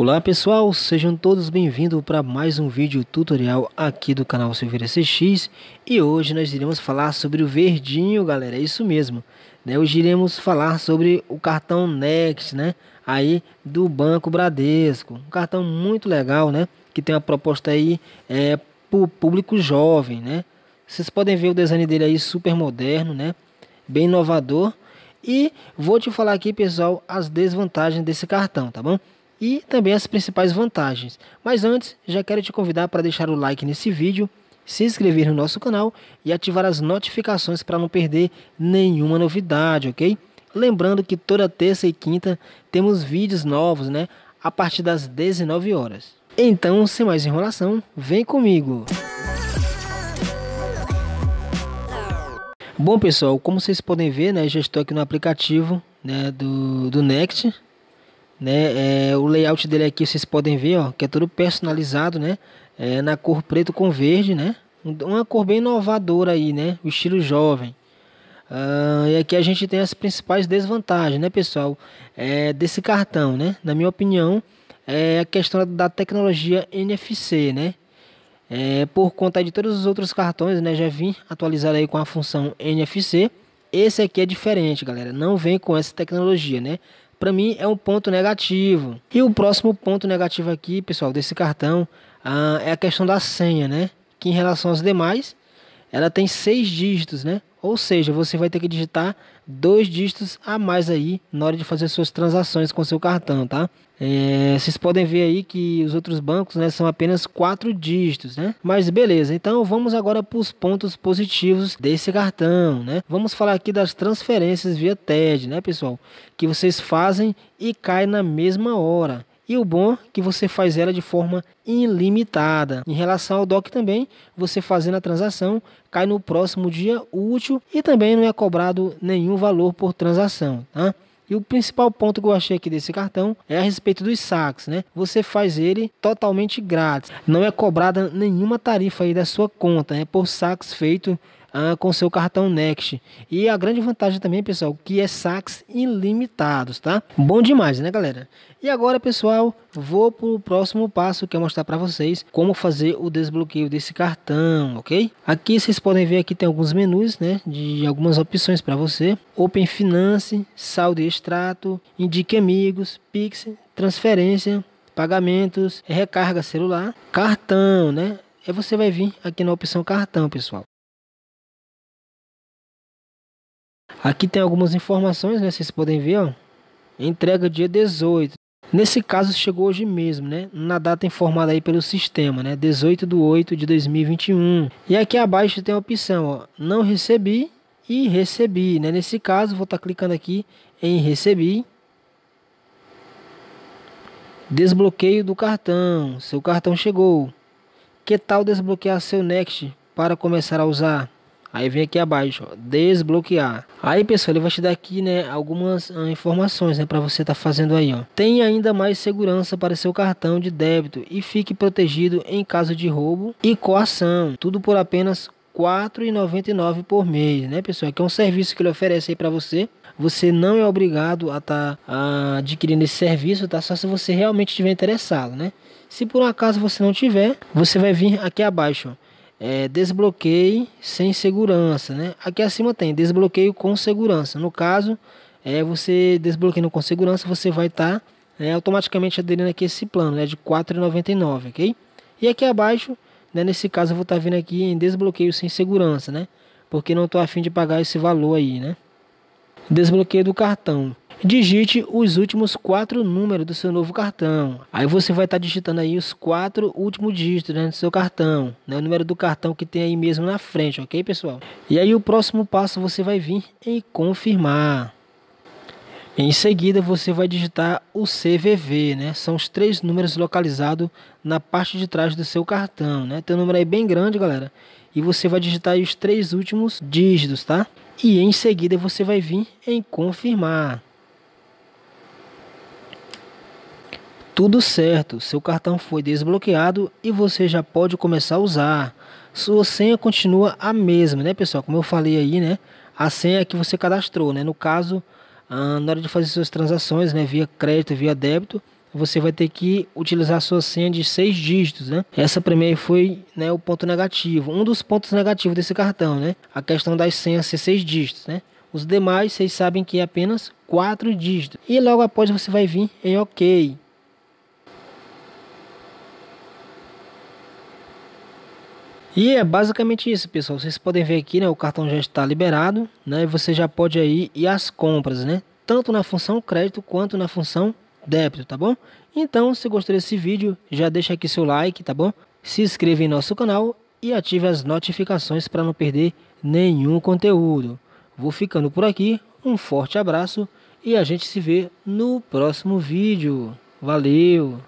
Olá pessoal, sejam todos bem-vindos para mais um vídeo tutorial aqui do canal Silveira CX e hoje nós iremos falar sobre o verdinho, galera, é isso mesmo, né? Hoje iremos falar sobre o cartão Next, né? Aí do Banco Bradesco, um cartão muito legal, né? Que tem uma proposta aí é, para o público jovem, né? Vocês podem ver o design dele aí super moderno, né? Bem inovador e vou te falar aqui, pessoal, as desvantagens desse cartão, tá bom? e também as principais vantagens. Mas antes, já quero te convidar para deixar o like nesse vídeo, se inscrever no nosso canal e ativar as notificações para não perder nenhuma novidade, ok? Lembrando que toda terça e quinta temos vídeos novos, né? A partir das 19 horas. Então, sem mais enrolação, vem comigo! Bom pessoal, como vocês podem ver, né, já estou aqui no aplicativo né, do, do Next, né? É, o layout dele aqui vocês podem ver, ó, que é todo personalizado, né? É, na cor preto com verde, né? Uma cor bem inovadora aí, né? O estilo jovem. Ah, e aqui a gente tem as principais desvantagens, né, pessoal? É, desse cartão, né? Na minha opinião, é a questão da tecnologia NFC, né? É, por conta de todos os outros cartões, né? Já vim atualizado aí com a função NFC. Esse aqui é diferente, galera. Não vem com essa tecnologia, né? para mim é um ponto negativo. E o próximo ponto negativo aqui, pessoal, desse cartão ah, é a questão da senha, né? Que em relação aos demais, ela tem seis dígitos, né? Ou seja, você vai ter que digitar dois dígitos a mais aí na hora de fazer suas transações com seu cartão, tá? É, vocês podem ver aí que os outros bancos né, são apenas quatro dígitos, né? Mas beleza, então vamos agora para os pontos positivos desse cartão, né? Vamos falar aqui das transferências via TED, né, pessoal? Que vocês fazem e cai na mesma hora. E o bom é que você faz ela de forma ilimitada. Em relação ao DOC também, você fazendo a transação, cai no próximo dia útil e também não é cobrado nenhum valor por transação, tá? E o principal ponto que eu achei aqui desse cartão é a respeito dos saques, né? Você faz ele totalmente grátis, não é cobrada nenhuma tarifa aí da sua conta, é né? por saques feitos ah, com seu cartão Next. E a grande vantagem também, pessoal, que é saques ilimitados, tá? Bom demais, né, galera? E agora, pessoal, vou para o próximo passo que é mostrar para vocês como fazer o desbloqueio desse cartão, ok? Aqui vocês podem ver aqui tem alguns menus, né, de algumas opções para você: Open Finance, saldo e extrato, indique amigos, Pix, transferência, pagamentos, recarga celular, cartão, né? Aí você vai vir aqui na opção cartão, pessoal. Aqui tem algumas informações, né? Vocês podem ver, ó. Entrega dia 18. Nesse caso, chegou hoje mesmo, né? Na data informada aí pelo sistema, né? 18 de 8 de 2021. E aqui abaixo tem a opção, ó. Não recebi e recebi, né? Nesse caso, vou estar tá clicando aqui em recebi. Desbloqueio do cartão. Seu cartão chegou. Que tal desbloquear seu Next para começar a usar? Aí vem aqui abaixo, ó, desbloquear. Aí, pessoal, ele vai te dar aqui, né, algumas ah, informações, né, para você estar tá fazendo aí, ó. Tem ainda mais segurança para seu cartão de débito e fique protegido em caso de roubo e coação. Tudo por apenas R$ 4,99 por mês, né, pessoal? Que é um serviço que ele oferece aí para você. Você não é obrigado a estar tá, adquirindo esse serviço, tá? Só se você realmente estiver interessado, né? Se por um acaso você não tiver, você vai vir aqui abaixo, ó é, desbloqueio sem segurança, né? Aqui acima tem desbloqueio com segurança. No caso, é, você desbloqueando com segurança, você vai estar tá, é, automaticamente aderindo aqui esse plano, é né, de R$ 4,99, ok? E aqui abaixo, né, nesse caso, eu vou estar tá vindo aqui em desbloqueio sem segurança, né? Porque não estou afim de pagar esse valor aí, né? Desbloqueio do cartão digite os últimos quatro números do seu novo cartão. Aí você vai estar tá digitando aí os quatro últimos dígitos né, do seu cartão, né, o número do cartão que tem aí mesmo na frente, ok, pessoal? E aí o próximo passo você vai vir em confirmar. Em seguida, você vai digitar o CVV, né? São os três números localizados na parte de trás do seu cartão, né? Tem um número aí bem grande, galera. E você vai digitar os três últimos dígitos, tá? E em seguida, você vai vir em confirmar. Tudo certo, seu cartão foi desbloqueado e você já pode começar a usar. Sua senha continua a mesma, né, pessoal? Como eu falei aí, né? A senha que você cadastrou, né? No caso, ah, na hora de fazer suas transações, né, via crédito, via débito, você vai ter que utilizar sua senha de seis dígitos, né? Essa primeira foi né, o ponto negativo, um dos pontos negativos desse cartão, né? A questão das senhas ser seis dígitos, né? Os demais, vocês sabem que é apenas quatro dígitos. E logo após você vai vir em OK. E é basicamente isso, pessoal. Vocês podem ver aqui, né, o cartão já está liberado, né, e você já pode aí ir às compras, né? Tanto na função crédito quanto na função débito, tá bom? Então, se gostou desse vídeo, já deixa aqui seu like, tá bom? Se inscreva em nosso canal e ative as notificações para não perder nenhum conteúdo. Vou ficando por aqui, um forte abraço e a gente se vê no próximo vídeo. Valeu!